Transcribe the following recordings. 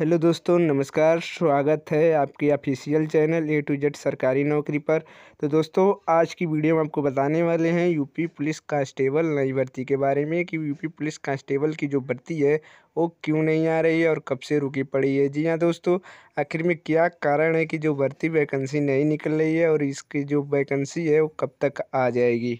hello दोस्तों नमस्कार स्वागत है आपके official channel A to Z सरकारी नौकरी पर तो दोस्तों आज की वीडियो में आपको बताने वाले हैं यूपी पुलिस कांस्टेबल नई भर्ती के बारे में कि यूपी पुलिस कांस्टेबल की जो भर्ती है वो क्यों नहीं आ रही है और कब से रुकी पड़ी है जी हाँ दोस्तों आखिर में क्या कारण है कि जो भर्ती वैकेंसी नहीं निकल रही है और इसकी जो वैकेंसी है वो कब तक आ जाएगी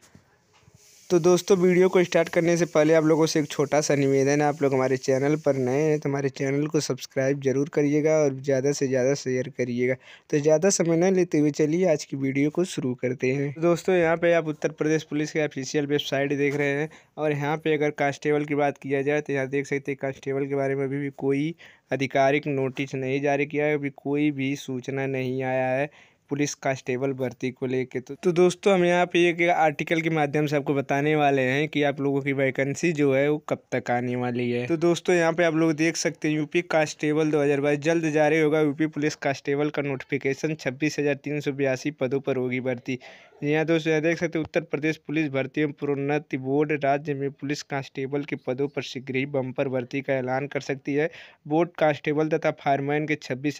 तो दोस्तों वीडियो को स्टार्ट करने से पहले आप लोगों से एक छोटा सा निवेदन है आप लोग हमारे चैनल पर नए हैं तो हमारे चैनल को सब्सक्राइब जरूर करिएगा और ज़्यादा से ज़्यादा शेयर करिएगा तो ज़्यादा समय ना लेते हुए चलिए आज की वीडियो को शुरू करते हैं तो दोस्तों यहाँ पे आप उत्तर प्रदेश पुलिस के ऑफिशियल वेबसाइट देख रहे हैं और यहाँ पर अगर कांस्टेबल की बात किया जाए तो यहाँ देख सकते हैं कांस्टेबल के बारे में अभी भी कोई आधिकारिक नोटिस नहीं जारी किया है अभी कोई भी सूचना नहीं आया है पुलिस कांस्टेबल भर्ती को लेके तो तो दोस्तों हम यहाँ पे एक आर्टिकल के माध्यम से आपको बताने वाले हैं कि आप लोगों की वैकेंसी जो है वो कब तक आने वाली है तो दोस्तों यहाँ पे आप लोग देख सकते हैं यूपी कांस्टेबल बाईस जल्द जारी होगा यूपी पुलिस कांस्टेबल का नोटिफिकेशन छब्बीस पदों पर होगी भर्ती यहाँ दोस्तों यहाँ देख सकते उत्तर प्रदेश पुलिस भर्ती एवं प्रोन्नति बोर्ड राज्य में पुलिस कांस्टेबल के पदों पर शीघ्र ही बम्पर भर्ती का ऐलान कर सकती है बोर्ड कांस्टेबल तथा फायरमैन के छब्बीस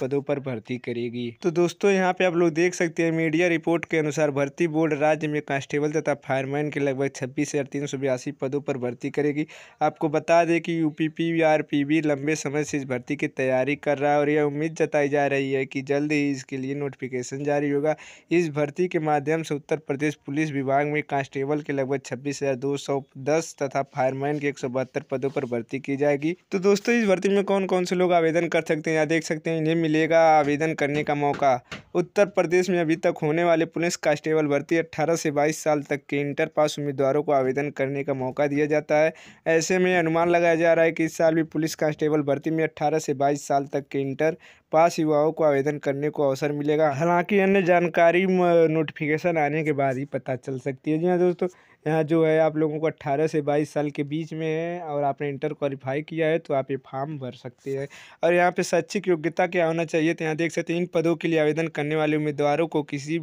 पदों पर भर्ती करेगी तो दोस्तों यहाँ पे आप लोग देख सकते हैं मीडिया रिपोर्ट के अनुसार भर्ती बोर्ड राज्य में कांस्टेबल तथा फायरमैन के लगभग छब्बीस हज़ार तीन सौ बयासी पदों पर भर्ती करेगी आपको बता दें कि U P P R P B लंबे समय से इस भर्ती की तैयारी कर रहा है और यह उम्मीद जताई जा रही है कि जल्द ही इसके लिए नोटिफिकेशन जारी होगा इस भर्ती के माध्यम से उत्तर प्रदेश पुलिस विभाग में कांस्टेबल के लगभग छब्बीस हज़ार दो सौ दस तथा फायरमैन के एक सौ बहत्तर पदों पर भर्ती की जाएगी तो दोस्तों इस भर्ती में कौन कौन से लोग आवेदन कर सकते हैं या देख सकते हैं इन्हें मिलेगा आवेदन करने का मौका मौका उत्तर प्रदेश में अभी तक होने वाले पुलिस कांस्टेबल भर्ती 18 से 22 साल तक के इंटर पास उम्मीदवारों को आवेदन करने का मौका दिया जाता है ऐसे में अनुमान लगाया जा रहा है कि इस साल भी पुलिस कांस्टेबल भर्ती में 18 से 22 साल तक के इंटर पास युवाओं को आवेदन करने को अवसर मिलेगा हालांकि अन्य जानकारी नोटिफिकेशन आने के बाद ही पता चल सकती है जी हाँ दोस्तों यहाँ जो है आप लोगों को अट्ठारह से बाईस साल के बीच में है और आपने इंटर क्वालिफाई किया है तो आप ये फार्म भर सकते हैं और यहाँ पे शैक्षिक योग्यता क्या होना चाहिए तो यहाँ देख सकते हैं इन पदों के लिए आवेदन करने वाले उम्मीदवारों को किसी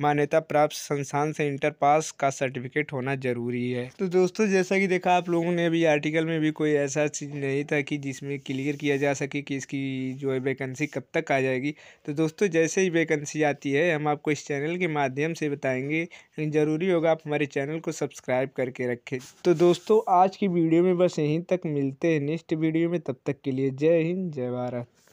मान्यता प्राप्त संस्थान से इंटर पास का सर्टिफिकेट होना ज़रूरी है तो दोस्तों जैसा कि देखा आप लोगों ने अभी आर्टिकल में भी कोई ऐसा चीज़ नहीं था कि जिसमें क्लियर किया जा सके कि इसकी जो है वैकेंसी कब तक आ जाएगी तो दोस्तों जैसे ही वैकेंसी आती है हम आपको इस चैनल के माध्यम से बताएंगे ज़रूरी होगा आप हमारे चैनल को सब्सक्राइब करके रखें तो दोस्तों आज की वीडियो में बस यहीं तक मिलते हैं नेक्स्ट वीडियो में तब तक के लिए जय हिंद जय भारत